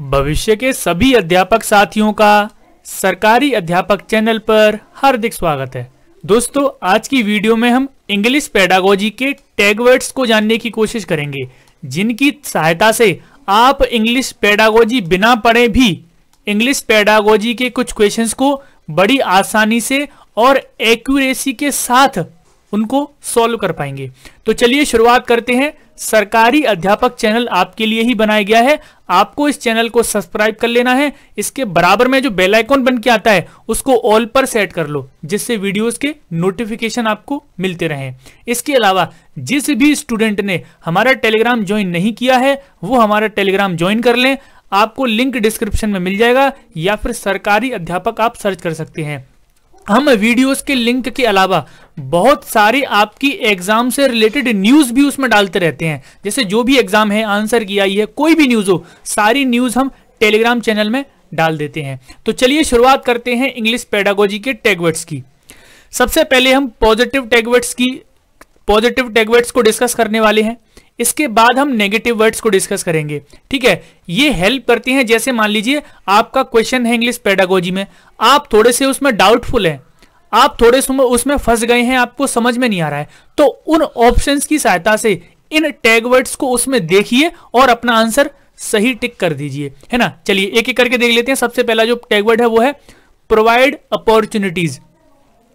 भविष्य के सभी अध्यापक साथियों का सरकारी अध्यापक चैनल पर हार्दिक स्वागत है दोस्तों आज की वीडियो में हम इंग्लिश पेडागोजी के टैगवर्ड्स को जानने की कोशिश करेंगे जिनकी सहायता से आप इंग्लिश पेडागोजी बिना पढ़े भी इंग्लिश पेडागोजी के कुछ क्वेश्चंस को बड़ी आसानी से और एक्यूरेसी के साथ उनको सॉल्व कर पाएंगे तो चलिए शुरुआत करते हैं सरकारी अध्यापक चैनल आपके लिए ही बनाया गया है आपको इस चैनल को सब्सक्राइब कर लेना है इसके बराबर में जो बेल आइकॉन बन के आता है उसको ऑल पर सेट कर लो जिससे वीडियोस के नोटिफिकेशन आपको मिलते रहें इसके अलावा जिस भी स्टूडेंट ने हमारा टेलीग्राम ज्वाइन नहीं किया है वो हमारा टेलीग्राम ज्वाइन कर लें आपको लिंक डिस्क्रिप्शन में मिल जाएगा या फिर सरकारी अध्यापक आप सर्च कर सकते हैं हम वीडियोस के लिंक के अलावा बहुत सारी आपकी एग्जाम से रिलेटेड न्यूज भी उसमें डालते रहते हैं जैसे जो भी एग्जाम है आंसर की आई है कोई भी न्यूज हो सारी न्यूज हम टेलीग्राम चैनल में डाल देते हैं तो चलिए शुरुआत करते हैं इंग्लिश पेडागोजी के टैगवर्ड्स की सबसे पहले हम पॉजिटिव टैगवर्ड्स की पॉजिटिव टैगवर्ड्स को डिस्कस करने वाले हैं इसके बाद हम नेगेटिव वर्ड्स को डिस्कस करेंगे ठीक है ये हेल्प करते हैं जैसे मान लीजिए आपका क्वेश्चन है इंग्लिश पेडागोजी में आप थोड़े से उसमें डाउटफुल हैं आप थोड़े से उसमें फंस गए हैं आपको समझ में नहीं आ रहा है तो उन ऑप्शन की सहायता से इन टैग वर्ड्स को उसमें देखिए और अपना आंसर सही टिक कर दीजिए है ना चलिए एक एक करके देख लेते हैं सबसे पहला जो टैग वर्ड है वो है प्रोवाइड अपॉर्चुनिटीज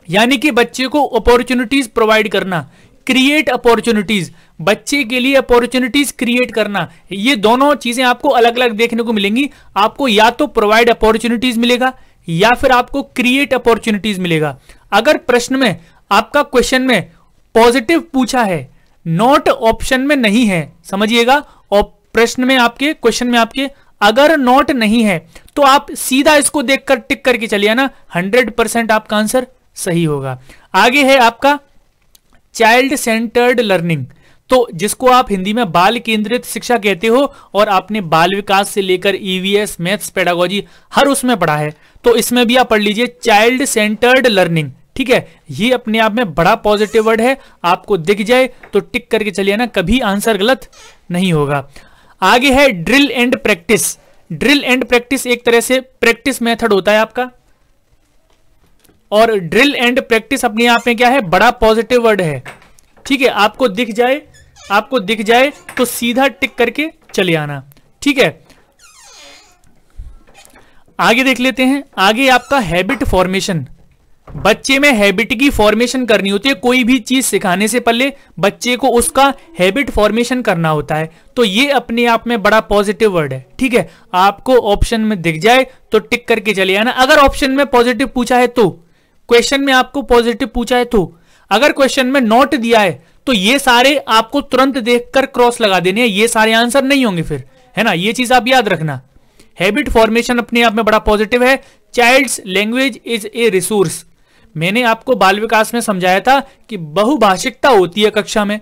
यानी कि बच्चे को अपॉर्चुनिटीज प्रोवाइड करना क्रिएट अपॉर्चुनिटीज बच्चे के लिए अपॉर्चुनिटीज क्रिएट करना ये दोनों चीजें आपको अलग अलग देखने को मिलेंगी आपको या तो प्रोवाइड अपॉर्चुनिटीज मिलेगा या फिर आपको क्रिएट अपॉर्चुनिटीज मिलेगा अगर प्रश्न में आपका क्वेश्चन में पॉजिटिव पूछा है नॉट ऑप्शन में नहीं है समझिएगा प्रश्न में आपके क्वेश्चन में आपके अगर नॉट नहीं है तो आप सीधा इसको देखकर टिक करके चलिए ना हंड्रेड परसेंट आपका आंसर सही होगा आगे है आपका चाइल्ड सेंटर्ड लर्निंग तो जिसको आप हिंदी में बाल केंद्रित शिक्षा कहते हो और आपने बाल विकास से लेकर ईवीएस मैथ्स पेडागोजी हर उसमें पढ़ा है तो इसमें भी आप पढ़ लीजिए चाइल्ड सेंटर्ड लर्निंग ठीक है ये अपने आप में बड़ा पॉजिटिव वर्ड है आपको दिख जाए तो टिक करके चलिए ना कभी आंसर गलत नहीं होगा आगे है drill and practice drill and practice एक तरह से प्रैक्टिस मेथड होता है आपका और ड्रिल एंड प्रैक्टिस अपने आप में क्या है बड़ा पॉजिटिव वर्ड है ठीक है आपको दिख जाए आपको दिख जाए तो सीधा टिक करके चले आना ठीक है आगे देख लेते हैं आगे आपका हैबिट फॉर्मेशन बच्चे में हैबिट की फॉर्मेशन करनी होती है कोई भी चीज सिखाने से पहले बच्चे को उसका हैबिट फॉर्मेशन करना होता है तो ये अपने आप में बड़ा पॉजिटिव वर्ड है ठीक है आपको ऑप्शन में दिख जाए तो टिक करके चले आना अगर ऑप्शन में पॉजिटिव पूछा है तो क्वेश्चन में आपको पॉजिटिव पूछा है तो अगर क्वेश्चन में नॉट दिया है तो ये सारे आपको तुरंत देखकर क्रॉस लगा देने हैं ये सारे आंसर नहीं होंगे फिर है ना ये चीज आप याद रखना हैबिट फॉर्मेशन अपने आप में बड़ा पॉजिटिव है child's language is a resource मैंने आपको बाल विकास में समझाया था कि बहुभाषिकता होती है कक्षा में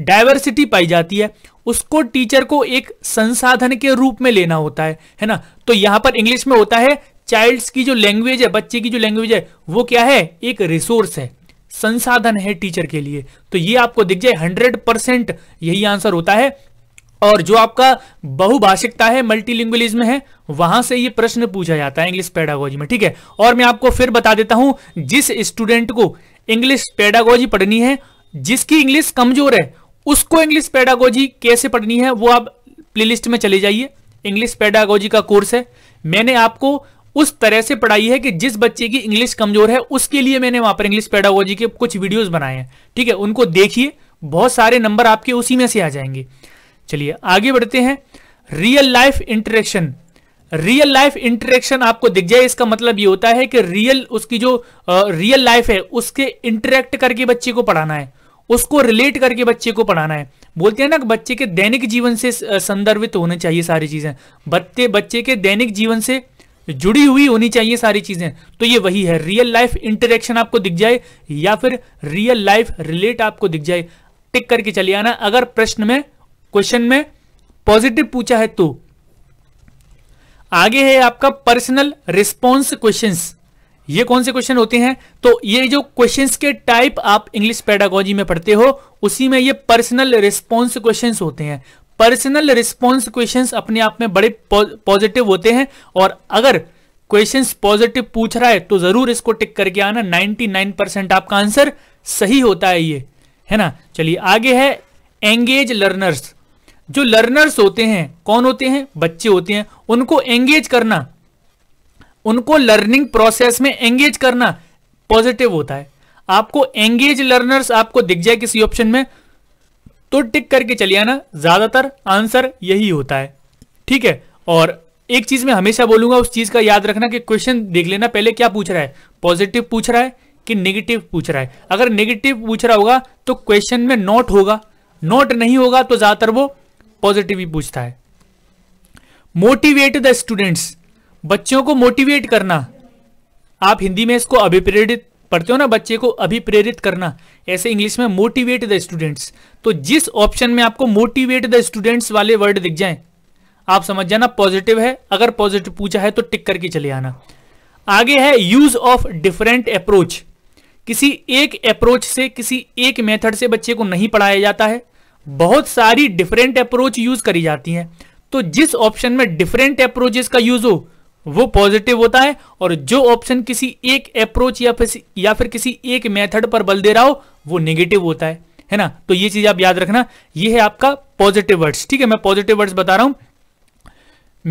डायवर्सिटी पाई जाती है उसको टीचर को एक संसाधन के रूप में लेना होता है है ना तो यहां पर इंग्लिश में होता है चाइल्ड्स की जो लैंग्वेज है बच्चे की जो लैंग्वेज है वो क्या है एक रिसोर्स है संसाधन है टीचर के लिए तो ये आपको दिख जाए हंड्रेड परसेंट यही आंसर होता है और जो आपका बहुभाषिकता है मल्टीलिंगुअलिज्म है वहां से ये प्रश्न पूछा जाता है इंग्लिश पेडागोजी में ठीक है और मैं आपको फिर बता देता हूं जिस स्टूडेंट को इंग्लिश पेडागोजी पढ़नी है जिसकी इंग्लिश कमजोर है उसको इंग्लिश पेडागोजी कैसे पढ़नी है वो आप प्लेलिस्ट में चले जाइए इंग्लिश पेडागोजी का कोर्स है मैंने आपको उस तरह से पढ़ाई है कि जिस बच्चे की इंग्लिश कमजोर है उसके लिए मैंने वहां पर इंग्लिश पेडागोजी के कुछ वीडियोस बनाए हैं ठीक है उनको देखिए बहुत सारे नंबर आपके उसी में से आ जाएंगे चलिए आगे बढ़ते हैं real life interaction real life interaction आपको दिख जाए इसका मतलब ये होता है कि रियल उसकी जो रियल uh, लाइफ है उसके इंटरेक्ट करके बच्चे को पढ़ाना है उसको रिलेट करके बच्चे को पढ़ाना है बोलते हैं ना बच्चे के दैनिक जीवन से संदर्भित होने चाहिए सारी चीजें बच्चे बच्चे के दैनिक जीवन से जुड़ी हुई होनी चाहिए सारी चीजें तो ये वही है रियल लाइफ इंटरेक्शन आपको दिख जाए या फिर रियल लाइफ रिलेट आपको दिख जाए टिक करके चले आना अगर प्रश्न में क्वेश्चन में पॉजिटिव पूछा है तो आगे है आपका पर्सनल रिस्पॉन्स क्वेश्चन ये कौन से क्वेश्चन होते हैं तो ये जो क्वेश्चंस के टाइप आप इंग्लिश पेडागोजी में पढ़ते हो उसी में ये पर्सनल रिस्पॉन्स क्वेश्चंस होते हैं पर्सनल रिस्पॉन्स क्वेश्चंस अपने आप में बड़े पॉजिटिव होते हैं और अगर क्वेश्चंस पॉजिटिव पूछ रहा है तो जरूर इसको टिक करके आना 99 परसेंट आपका आंसर सही होता है ये है ना चलिए आगे है एंगेज लर्नर्स जो लर्नर्स होते हैं कौन होते हैं बच्चे होते हैं उनको एंगेज करना उनको लर्निंग प्रोसेस में एंगेज करना पॉजिटिव होता है आपको एंगेज लर्नर्स आपको दिख जाए किसी ऑप्शन में तो टिक करके चलिए आना ज़्यादातर आंसर यही होता है ठीक है और एक चीज़ मैं हमेशा बोलूंगा उस चीज़ का याद रखना कि क्वेश्चन देख लेना पहले क्या पूछ रहा है पॉजिटिव पूछ रहा है कि नेगेटिव पूछ रहा है अगर नेगेटिव पूछ रहा होगा तो क्वेश्चन में नॉट होगा नॉट नहीं होगा तो ज़्यादातर वो पॉजिटिव ही पूछता है मोटिवेट द स्टूडेंट्स बच्चों को मोटिवेट करना आप हिंदी में इसको अभिप्रेरित पढ़ते हो ना बच्चे को अभी प्रेरित करना ऐसे इंग्लिश में मोटिवेट द स्टूडेंट्स तो जिस ऑप्शन में आपको मोटिवेट द स्टूडेंट्स वाले वर्ड दिख जाएं आप समझ जाना पॉजिटिव है अगर पॉजिटिव पूछा है तो टिक करके चले आना आगे है यूज ऑफ डिफरेंट अप्रोच किसी एक अप्रोच से किसी एक मेथड से बच्चे को नहीं पढ़ाया जाता है बहुत सारी डिफरेंट अप्रोच यूज करी जाती हैं तो जिस ऑप्शन में डिफरेंट अप्रोचेस का यूज हो वो पॉजिटिव होता है और जो ऑप्शन किसी एक अप्रोच या फिर या फिर किसी एक मेथड पर बल दे रहा हो वो नेगेटिव होता है है ना तो ये चीज आप याद रखना ये है आपका पॉजिटिव वर्ड्स ठीक है मैं पॉजिटिव वर्ड्स बता रहा हूं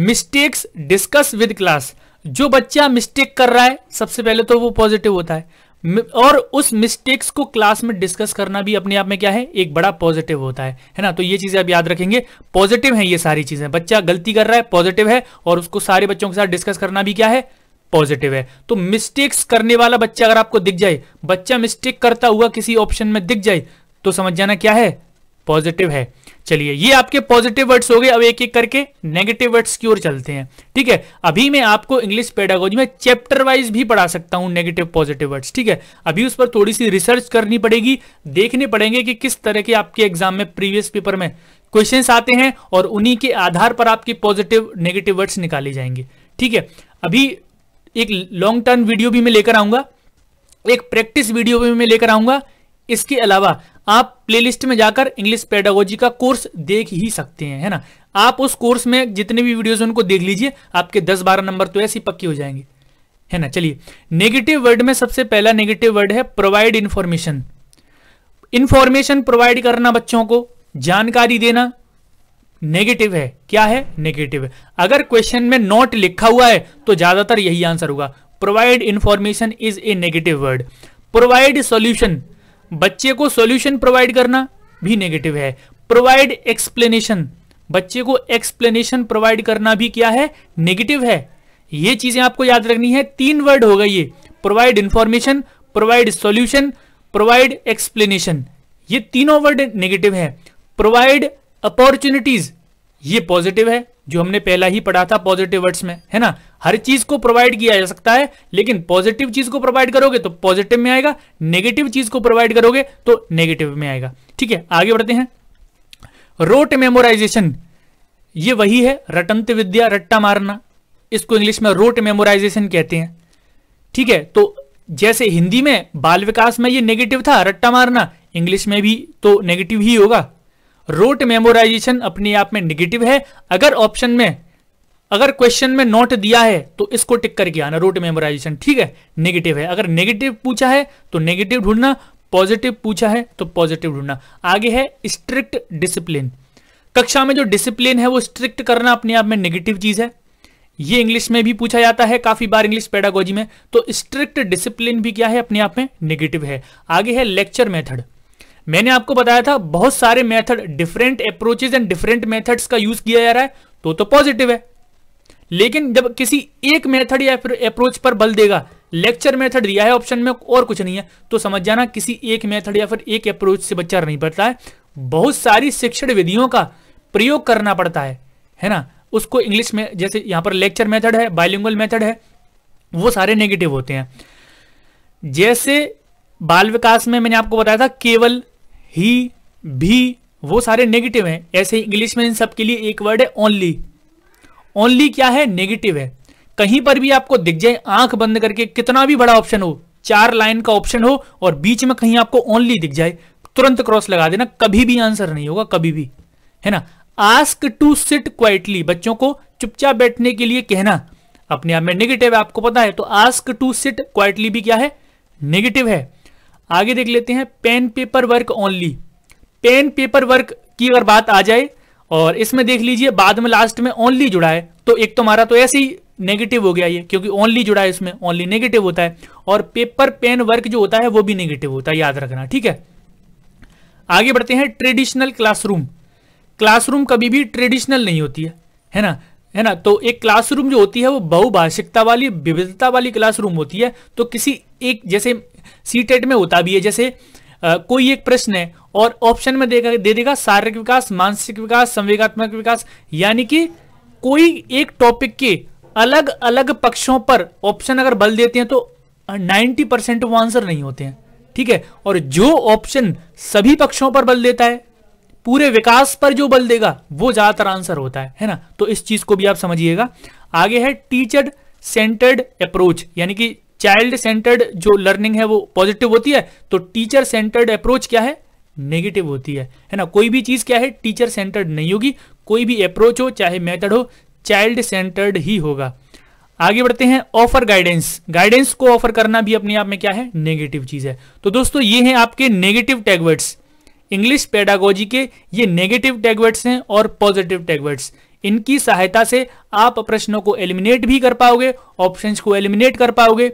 मिस्टेक्स डिस्कस विद क्लास जो बच्चा मिस्टेक कर रहा है सबसे पहले तो वो पॉजिटिव होता है और उस मिस्टेक्स को क्लास में डिस्कस करना भी अपने आप में क्या है एक बड़ा पॉजिटिव होता है है ना तो ये चीजें आप याद रखेंगे पॉजिटिव है ये सारी चीजें बच्चा गलती कर रहा है पॉजिटिव है और उसको सारे बच्चों के साथ डिस्कस करना भी क्या है पॉजिटिव है तो मिस्टेक्स करने वाला बच्चा अगर आपको दिख जाए बच्चा मिस्टेक करता हुआ किसी ऑप्शन में दिख जाए तो समझ जाना क्या है पॉजिटिव है चलिए ये आपके पॉजिटिव वर्ड्स हो गए अब एक एक करके नेगेटिव वर्ड्स की ओर चलते हैं ठीक है अभी मैं आपको इंग्लिश पेडागोजी में चैप्टर वाइज भी पढ़ा सकता हूं नेगेटिव पॉजिटिव वर्ड्स ठीक है अभी उस पर थोड़ी सी रिसर्च करनी पड़ेगी देखने पड़ेंगे कि किस तरह के आपके एग्जाम में प्रीवियस पेपर में क्वेश्चन आते हैं और उन्हीं के आधार पर आपके पॉजिटिव नेगेटिव वर्ड्स निकाले जाएंगे ठीक है अभी एक लॉन्ग टर्म वीडियो भी मैं लेकर आऊंगा एक प्रैक्टिस वीडियो भी मैं लेकर आऊंगा इसके अलावा आप प्लेलिस्ट में जाकर इंग्लिश पेडागोजी का कोर्स देख ही सकते हैं है ना आप उस कोर्स में जितने भी वीडियोज उनको देख लीजिए आपके दस बारह नंबर तो ऐसे ही पक्के हो जाएंगे है ना चलिए नेगेटिव वर्ड में सबसे पहला नेगेटिव वर्ड है प्रोवाइड इंफॉर्मेशन इन्फॉर्मेशन प्रोवाइड करना बच्चों को जानकारी देना नेगेटिव है क्या है नेगेटिव अगर क्वेश्चन में नॉट लिखा हुआ है तो ज्यादातर यही आंसर होगा provide information is a negative word provide solution बच्चे को सॉल्यूशन प्रोवाइड करना भी नेगेटिव है प्रोवाइड एक्सप्लेनेशन बच्चे को एक्सप्लेनेशन प्रोवाइड करना भी क्या है नेगेटिव है ये चीजें आपको याद रखनी है तीन वर्ड होगा ये provide information provide solution provide explanation ये तीनों वर्ड नेगेटिव है प्रोवाइड अपॉर्चुनिटीज ये पॉजिटिव है जो हमने पहला ही पढ़ा था पॉजिटिव वर्ड्स में है ना हर चीज को प्रोवाइड किया जा सकता है लेकिन पॉजिटिव चीज को प्रोवाइड करोगे तो पॉजिटिव में आएगा नेगेटिव चीज को प्रोवाइड करोगे तो नेगेटिव में आएगा ठीक है आगे बढ़ते हैं रोट मेमोराइजेशन ये वही है रटंत विद्या रट्टा मारना इसको इंग्लिश में रोट मेमोराइजेशन कहते हैं ठीक है तो जैसे हिंदी में बाल विकास में ये नेगेटिव था रट्टा मारना इंग्लिश में भी तो नेगेटिव ही होगा रोट मेमोराइजेशन अपने आप में निगेटिव है अगर ऑप्शन में अगर क्वेश्चन में नोट दिया है तो इसको टिक करके आना रोट मेमोराइजेशन ठीक है नेगेटिव है अगर नेगेटिव पूछा है तो नेगेटिव ढूंढना पॉजिटिव पूछा है तो पॉजिटिव ढूंढना आगे है स्ट्रिक्ट डिसिप्लिन कक्षा में जो डिसिप्लिन है वो स्ट्रिक्ट करना अपने आप में नेगेटिव चीज है ये इंग्लिश में भी पूछा जाता है काफी बार इंग्लिश पेडागोजी में तो स्ट्रिक्ट डिसिप्लिन भी क्या है अपने आप में निगेटिव है आगे है लेक्चर मेथड मैंने आपको बताया था बहुत सारे method different approaches and different methods का यूज किया जा रहा है तो तो पॉजिटिव है लेकिन जब किसी एक मेथड या फिर अप्रोच पर बल देगा लेक्चर मेथड दिया है ऑप्शन में और कुछ नहीं है तो समझ जाना किसी एक मेथड या फिर एक अप्रोच से बच्चा नहीं पड़ता है बहुत सारी शिक्षण विधियों का प्रयोग करना पड़ता है है ना उसको इंग्लिश में जैसे यहां पर लेक्चर मेथड है बायोलिंगल मेथड है वो सारे नेगेटिव होते हैं जैसे बाल विकास में मैंने आपको बताया था केवल ही भी वो सारे नेगेटिव हैं ऐसे ही इंग्लिश में इन सब के लिए एक वर्ड है ओनली ओनली क्या है नेगेटिव है कहीं पर भी आपको दिख जाए आंख बंद करके कितना भी बड़ा ऑप्शन हो चार लाइन का ऑप्शन हो और बीच में कहीं आपको ओनली दिख जाए तुरंत क्रॉस लगा देना कभी भी आंसर नहीं होगा कभी भी है ना आस्क टू सिट क्वाइटली बच्चों को चुपचाप बैठने के लिए कहना अपने आप में नेगेटिव है आपको पता है तो आस्क टू सिट क्वाइटली भी क्या है नेगेटिव है आगे देख लेते हैं pen paper work only pen paper work की अगर बात आ जाए और इसमें देख लीजिए बाद में लास्ट में ओनली जुड़ा है तो एक तो हमारा तो ऐसे ही नेगेटिव हो गया ये क्योंकि ओनली जुड़ा है इसमें ओनली नेगेटिव होता है और पेपर पेन वर्क जो होता है वो भी नेगेटिव होता है याद रखना ठीक है आगे बढ़ते हैं ट्रेडिशनल क्लासरूम क्लासरूम कभी भी ट्रेडिशनल नहीं होती है है ना है ना तो एक क्लासरूम जो होती है वो बहुभाषिकता वाली विविधता वाली क्लासरूम होती है तो किसी एक जैसे सी टेट में होता भी है जैसे Uh, कोई एक प्रश्न है और ऑप्शन में देगा दे देगा शारीरिक विकास मानसिक विकास संवेगात्मक विकास यानी कि कोई एक टॉपिक के अलग अलग पक्षों पर ऑप्शन अगर बल देते हैं तो 90 परसेंट वो आंसर नहीं होते हैं ठीक है और जो ऑप्शन सभी पक्षों पर बल देता है पूरे विकास पर जो बल देगा वो ज्यादातर आंसर होता है है ना तो इस चीज को भी आप समझिएगा आगे है टीचर सेंटर्ड अप्रोच यानी कि चाइल्ड सेंटर्ड जो लर्निंग है वो पॉजिटिव होती है तो टीचर सेंटर्ड अप्रोच क्या है नेगेटिव होती है है ना कोई भी चीज़ क्या है टीचर सेंटर्ड नहीं होगी कोई भी अप्रोच हो चाहे मेथड हो चाइल्ड सेंटर्ड ही होगा आगे बढ़ते हैं ऑफर गाइडेंस गाइडेंस को ऑफर करना भी अपने आप में क्या है नेगेटिव चीज़ है तो दोस्तों ये हैं आपके नेगेटिव टैगवर्ड्स इंग्लिश पेडागोजी के ये नेगेटिव टैगवर्ड्स हैं और पॉजिटिव टैगवर्ड्स इनकी सहायता से आप प्रश्नों को एलिमिनेट भी कर पाओगे ऑप्शंस को एलिमिनेट कर पाओगे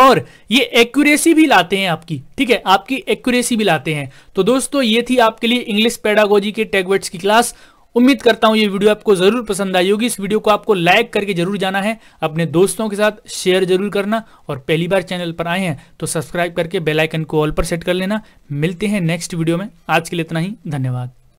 और ये एक्यूरेसी भी लाते हैं आपकी ठीक है आपकी एक्यूरेसी भी लाते हैं तो दोस्तों ये थी आपके लिए इंग्लिश पेडागोजी के टैगवर्ड्स की क्लास उम्मीद करता हूं ये वीडियो आपको जरूर पसंद आई होगी इस वीडियो को आपको लाइक करके जरूर जाना है अपने दोस्तों के साथ शेयर जरूर करना और पहली बार चैनल पर आए हैं तो सब्सक्राइब करके बेल आइकन को ऑल पर सेट कर लेना मिलते हैं नेक्स्ट वीडियो में आज के लिए इतना ही धन्यवाद